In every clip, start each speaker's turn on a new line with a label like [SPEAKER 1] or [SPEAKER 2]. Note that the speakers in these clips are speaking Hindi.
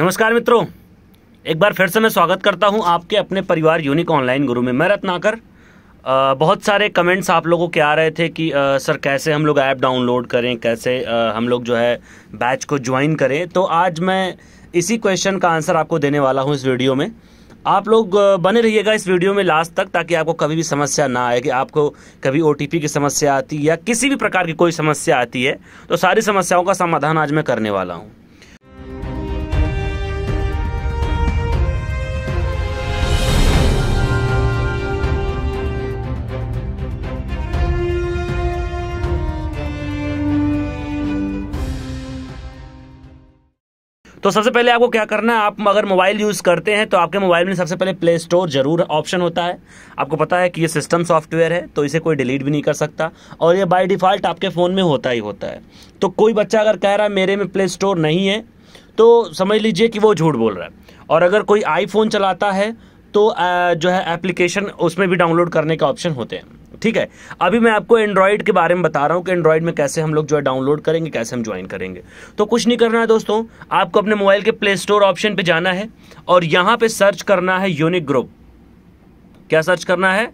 [SPEAKER 1] नमस्कार मित्रों एक बार फिर से मैं स्वागत करता हूं आपके अपने परिवार यूनिक ऑनलाइन गुरु में मैं रत्नाकर बहुत सारे कमेंट्स आप लोगों के आ रहे थे कि आ, सर कैसे हम लोग ऐप डाउनलोड करें कैसे आ, हम लोग जो है बैच को ज्वाइन करें तो आज मैं इसी क्वेश्चन का आंसर आपको देने वाला हूँ इस वीडियो में आप लोग बने रहिएगा इस वीडियो में लास्ट तक ताकि आपको कभी भी समस्या ना आए कि आपको कभी ओ की समस्या आती या किसी भी प्रकार की कोई समस्या आती है तो सारी समस्याओं का समाधान आज मैं करने वाला हूँ तो सबसे पहले आपको क्या करना है आप अगर मोबाइल यूज़ करते हैं तो आपके मोबाइल में सबसे पहले प्ले स्टोर जरूर ऑप्शन होता है आपको पता है कि ये सिस्टम सॉफ्टवेयर है तो इसे कोई डिलीट भी नहीं कर सकता और ये बाई डिफ़ॉल्ट आपके फ़ोन में होता ही होता है तो कोई बच्चा अगर कह रहा है मेरे में प्ले स्टोर नहीं है तो समझ लीजिए कि वो झूठ बोल रहा है और अगर कोई आईफोन चलाता है तो जो है एप्लीकेशन उसमें भी डाउनलोड करने के ऑप्शन होते हैं ठीक है अभी मैं आपको एंड्रॉइड के बारे में बता रहा हूँ कि एंड्रॉइड में कैसे हम लोग जो है डाउनलोड करेंगे कैसे हम ज्वाइन करेंगे तो कुछ नहीं करना है दोस्तों आपको अपने मोबाइल के प्ले स्टोर ऑप्शन पर जाना है और यहाँ पर सर्च करना है यूनिक ग्रुप क्या सर्च करना है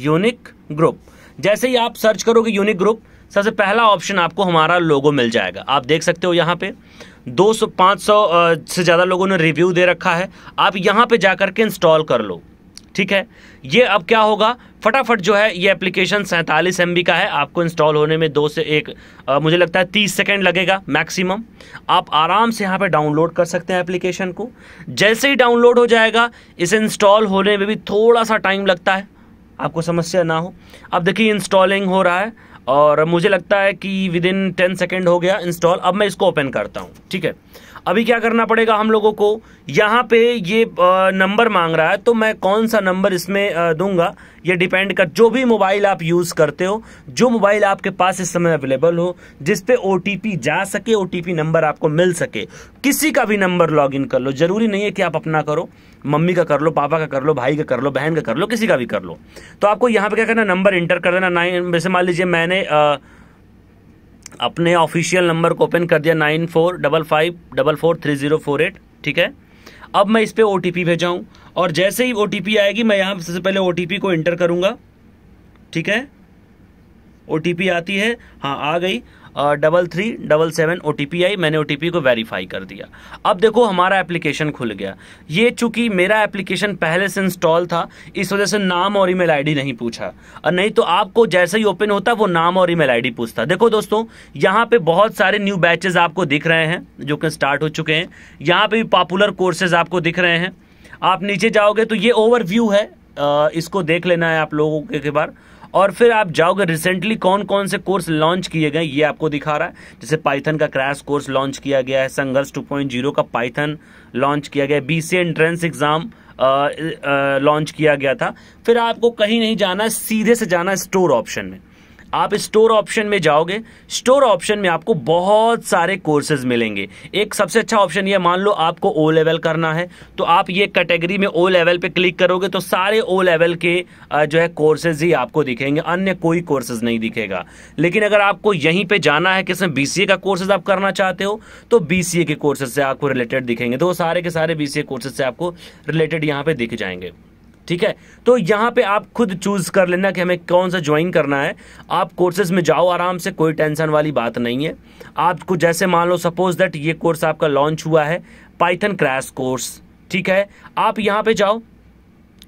[SPEAKER 1] यूनिक ग्रुप जैसे ही आप सर्च करोगे यूनिक ग्रुप सबसे पहला ऑप्शन आपको हमारा लोगो मिल जाएगा आप देख सकते हो यहाँ पे 200 500 से ज़्यादा लोगों ने रिव्यू दे रखा है आप यहाँ पे जाकर के इंस्टॉल कर लो ठीक है ये अब क्या होगा फटाफट जो है ये एप्लीकेशन सैंतालीस एम का है आपको इंस्टॉल होने में दो से एक आ, मुझे लगता है तीस सेकेंड लगेगा मैक्सिमम आप आराम से यहाँ पर डाउनलोड कर सकते हैं एप्लीकेशन को जैसे ही डाउनलोड हो जाएगा इसे इंस्टॉल होने में भी थोड़ा सा टाइम लगता है आपको समस्या ना हो अब देखिए इंस्टॉलिंग हो रहा है और मुझे लगता है कि विद इन टेन सेकेंड हो गया इंस्टॉल अब मैं इसको ओपन करता हूँ ठीक है अभी क्या करना पड़ेगा हम लोगों को यहाँ पे ये नंबर मांग रहा है तो मैं कौन सा नंबर इसमें दूंगा ये डिपेंड कर जो भी मोबाइल आप यूज़ करते हो जो मोबाइल आपके पास इस समय अवेलेबल हो जिस पे ओ जा सके ओ नंबर आपको मिल सके किसी का भी नंबर लॉगिन कर लो ज़रूरी नहीं है कि आप अपना करो मम्मी का कर लो पापा का कर लो भाई का कर लो बहन का कर लो किसी का भी कर लो तो आपको यहाँ पे क्या करना नंबर इंटर कर देना नाइन जैसे मान लीजिए मैंने आ, अपने ऑफिशियल नंबर को ओपन कर दिया nine four double five double four three zero four eight ठीक है अब मैं इस पर ओ टी पी भेजाऊँ और जैसे ही ओ टी पी आएगी मैं यहाँ सबसे पहले ओ टी पी को इंटर करूँगा ठीक है ओ टी पी आती है हाँ आ गई double three double seven O I मैंने ओ को वेरीफाई कर दिया अब देखो हमारा एप्लीकेशन खुल गया ये चूंकि मेरा एप्लीकेशन पहले से इंस्टॉल था इस वजह से नाम और ईमेल आईडी नहीं पूछा और नहीं तो आपको जैसे ही ओपन होता वो नाम और ईमेल आईडी पूछता देखो दोस्तों यहाँ पे बहुत सारे न्यू बैचेज आपको दिख रहे हैं जो कि स्टार्ट हो चुके हैं यहाँ पे भी पॉपुलर कोर्सेज आपको दिख रहे हैं आप नीचे जाओगे तो ये ओवरव्यू है इसको देख लेना है आप लोगों के बार और फिर आप जाओगे रिसेंटली कौन कौन से कोर्स लॉन्च किए गए ये आपको दिखा रहा है जैसे पाइथन का क्रैश कोर्स लॉन्च किया गया है संघर्ष 2.0 का पाइथन लॉन्च किया गया है सी एंट्रेंस एग्जाम लॉन्च किया गया था फिर आपको कहीं नहीं जाना सीधे से जाना स्टोर ऑप्शन में आप स्टोर ऑप्शन में जाओगे स्टोर ऑप्शन में आपको बहुत सारे कोर्सेज मिलेंगे एक सबसे अच्छा ऑप्शन ये मान लो आपको ओ लेवल करना है तो आप ये कैटेगरी में ओ लेवल पे क्लिक करोगे तो सारे ओ लेवल के जो है कोर्सेज ही आपको दिखेंगे अन्य कोई कोर्सेज नहीं दिखेगा लेकिन अगर आपको यहीं पर जाना है किसमें बी का कोर्सेज आप करना चाहते हो तो बी के कोर्सेज से आपको रिलेटेड दिखेंगे तो वो सारे के सारे बी कोर्सेज से आपको रिलेटेड यहाँ पर दिख जाएंगे ठीक है तो यहाँ पे आप खुद चूज़ कर लेना कि हमें कौन सा ज्वाइन करना है आप कोर्सेज में जाओ आराम से कोई टेंशन वाली बात नहीं है आपको जैसे मान लो सपोज दैट ये कोर्स आपका लॉन्च हुआ है पाइथन क्रैश कोर्स ठीक है आप यहाँ पे जाओ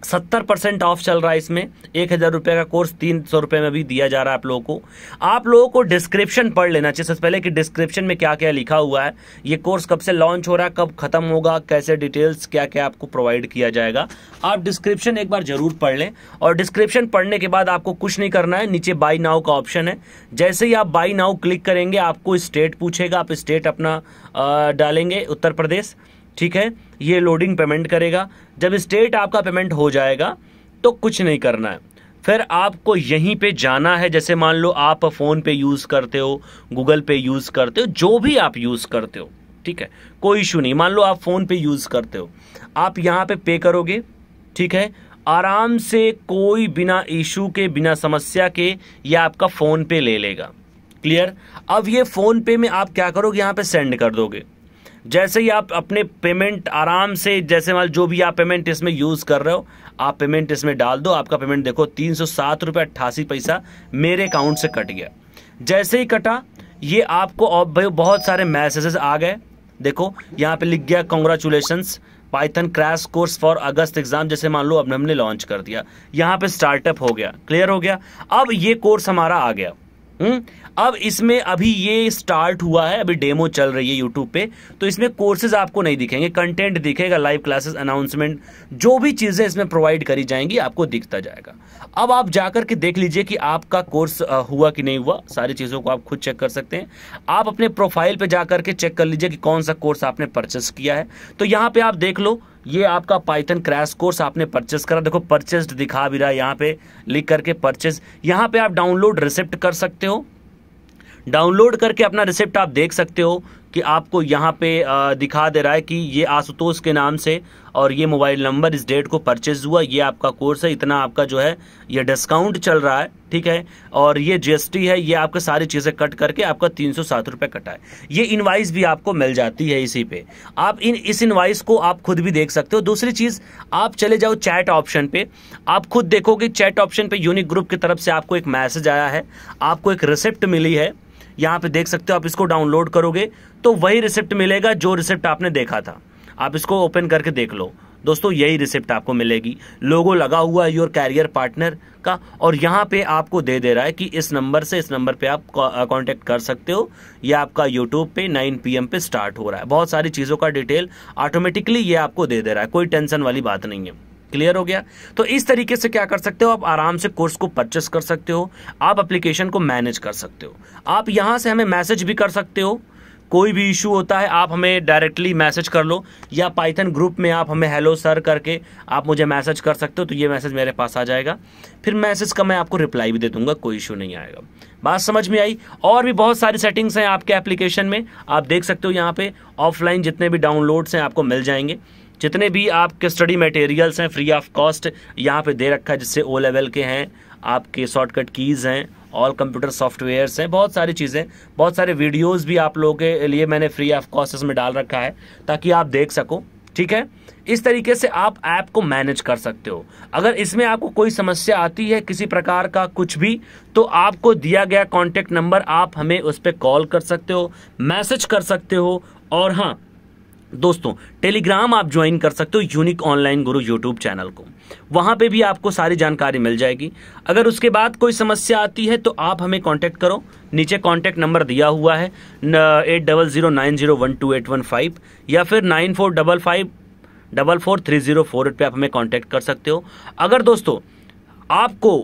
[SPEAKER 1] सत्तर परसेंट ऑफ चल रहा है इसमें एक हज़ार रुपये का कोर्स तीन सौ रुपये में भी दिया जा रहा है आप लोगों को आप लोगों को डिस्क्रिप्शन पढ़ लेना चाहिए सबसे पहले कि डिस्क्रिप्शन में क्या क्या लिखा हुआ है ये कोर्स कब से लॉन्च हो रहा है कब ख़त्म होगा कैसे डिटेल्स क्या क्या आपको प्रोवाइड किया जाएगा आप डिस्क्रिप्शन एक बार ज़रूर पढ़ लें और डिस्क्रिप्शन पढ़ने के बाद आपको कुछ नहीं करना है नीचे बाई नाव का ऑप्शन है जैसे ही आप बाई नाव क्लिक करेंगे आपको स्टेट पूछेगा आप स्टेट अपना डालेंगे उत्तर प्रदेश ठीक है ये लोडिंग पेमेंट करेगा जब स्टेट आपका पेमेंट हो जाएगा तो कुछ नहीं करना है फिर आपको यहीं पे जाना है जैसे मान लो आप फ़ोन पे यूज़ करते हो गूगल पे यूज़ करते हो जो भी आप यूज़ करते हो ठीक है कोई इशू नहीं मान लो आप फ़ोन पे यूज़ करते हो आप यहाँ पे पे करोगे ठीक है आराम से कोई बिना इशू के बिना समस्या के ये आपका फ़ोन पे ले लेगा क्लियर अब ये फ़ोन पे में आप क्या करोगे यहाँ पे सेंड कर दोगे जैसे ही आप अपने पेमेंट आराम से जैसे मान जो भी आप पेमेंट इसमें यूज़ कर रहे हो आप पेमेंट इसमें डाल दो आपका पेमेंट देखो तीन सौ सात रुपये अट्ठासी पैसा मेरे अकाउंट से कट गया जैसे ही कटा ये आपको बहुत सारे मैसेजेस आ गए देखो यहाँ पे लिख गया congratulation Python crash course for अगस्त एग्जाम जैसे मान लो अब हमने लॉन्च कर दिया यहाँ पे स्टार्टअप हो गया क्लियर हो गया अब ये कोर्स हमारा आ गया हुँ? हम्म? अब इसमें अभी ये स्टार्ट हुआ है अभी डेमो चल रही है यूट्यूब पे तो इसमें कोर्सेज आपको नहीं दिखेंगे कंटेंट दिखेगा लाइव क्लासेस अनाउंसमेंट जो भी चीज़ें इसमें प्रोवाइड करी जाएंगी आपको दिखता जाएगा अब आप जाकर के देख लीजिए कि आपका कोर्स हुआ कि नहीं हुआ सारी चीज़ों को आप खुद चेक कर सकते हैं आप अपने प्रोफाइल पर जाकर के चेक कर लीजिए कि कौन सा कोर्स आपने परचेस किया है तो यहां पर आप देख लो ये आपका पाइथन क्रैश कोर्स आपने परचेस करा देखो परचेस्ड दिखा भी रहा है यहाँ पे लिख करके परचेस यहाँ पे आप डाउनलोड रिसिप्ट कर सकते हो डाउनलोड करके अपना रिसिप्ट आप देख सकते हो कि आपको यहाँ पे दिखा दे रहा है कि ये आशुतोष के नाम से और ये मोबाइल नंबर इस डेट को परचेज हुआ ये आपका कोर्स है इतना आपका जो है ये डिस्काउंट चल रहा है ठीक है और ये जीएसटी है ये आपका सारी चीज़ें कट करके आपका तीन सौ सात रुपये कटा है ये इनवाइस भी आपको मिल जाती है इसी पे आप इन इस इनवाइस को आप खुद भी देख सकते हो दूसरी चीज़ आप चले जाओ चैट ऑप्शन पे आप खुद देखोगे चैट ऑप्शन पे यूनिक ग्रुप की तरफ से आपको एक मैसेज आया है आपको एक रिसिप्ट मिली है यहाँ पे देख सकते हो आप इसको डाउनलोड करोगे तो वही रिसिप्ट मिलेगा जो रिसिप्ट आपने देखा था आप इसको ओपन करके देख लो दोस्तों यही रिसिप्ट आपको मिलेगी लोगो लगा हुआ है योर कैरियर पार्टनर का और यहाँ पे आपको दे दे रहा है कि इस नंबर से इस नंबर पे आप कांटेक्ट कर सकते हो ये आपका यूट्यूब पे 9 पीएम पे स्टार्ट हो रहा है बहुत सारी चीज़ों का डिटेल ऑटोमेटिकली ये आपको दे दे रहा है कोई टेंशन वाली बात नहीं है क्लियर हो गया तो इस तरीके से क्या कर सकते हो आप आराम से कोर्स को परचेस कर सकते हो आप एप्लीकेशन को मैनेज कर सकते हो आप यहाँ से हमें मैसेज भी कर सकते हो कोई भी इशू होता है आप हमें डायरेक्टली मैसेज कर लो या पाइथन ग्रुप में आप हमें हेलो सर करके आप मुझे मैसेज कर सकते हो तो ये मैसेज मेरे पास आ जाएगा फिर मैसेज का मैं आपको रिप्लाई भी दे दूंगा कोई इशू नहीं आएगा बात समझ में आई और भी बहुत सारी सेटिंग्स हैं आपके एप्लीकेशन में आप देख सकते हो यहाँ पे ऑफलाइन जितने भी डाउनलोड्स हैं आपको मिल जाएंगे जितने भी आपके स्टडी मटेरियल्स हैं फ्री ऑफ कॉस्ट यहाँ पे दे रखा है जिससे ओ लेवल के हैं आपके शॉर्टकट कीज़ हैं ऑल कंप्यूटर सॉफ्टवेयर्स हैं बहुत सारी चीज़ें बहुत सारे वीडियोस भी आप लोगों के लिए मैंने फ्री ऑफ कॉस्ट इसमें डाल रखा है ताकि आप देख सको ठीक है इस तरीके से आप ऐप को मैनेज कर सकते हो अगर इसमें आपको कोई समस्या आती है किसी प्रकार का कुछ भी तो आपको दिया गया कॉन्टेक्ट नंबर आप हमें उस पर कॉल कर सकते हो मैसेज कर सकते हो और हाँ दोस्तों टेलीग्राम आप ज्वाइन कर सकते हो unique online Guru YouTube channel को वहां पे भी आपको सारी जानकारी मिल जाएगी अगर उसके बाद कोई समस्या आती है तो आप हमें कांटेक्ट करो नीचे कांटेक्ट नंबर दिया हुआ है eight double zero nine zero one two eight one five या फिर nine four double five double four three zero four eight पर आप हमें कॉन्टैक्ट कर सकते हो अगर दोस्तों आपको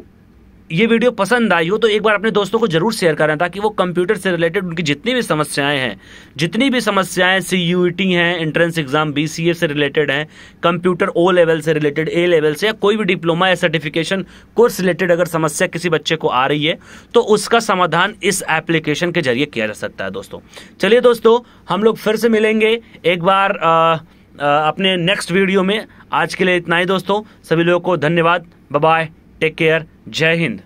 [SPEAKER 1] ये वीडियो पसंद आई हो तो एक बार अपने दोस्तों को जरूर शेयर करें ताकि वो कंप्यूटर से रिलेटेड उनकी जितनी भी समस्याएं हैं जितनी भी समस्याएं सी यू टी हैं entrance exam B C A से रिलेटेड हैं कंप्यूटर ओ लेवल से रिलेटेड ए लेवल से या कोई भी डिप्लोमा या सर्टिफिकेशन कोर्स रिलेटेड अगर समस्या किसी बच्चे को आ रही है तो उसका समाधान इस एप्लीकेशन के जरिए किया जा सकता है दोस्तों चलिए दोस्तों हम लोग फिर से मिलेंगे एक बार अपने नेक्स्ट वीडियो में आज के लिए इतना ही दोस्तों सभी लोगों को धन्यवाद बाय टेक केयर जय हिंद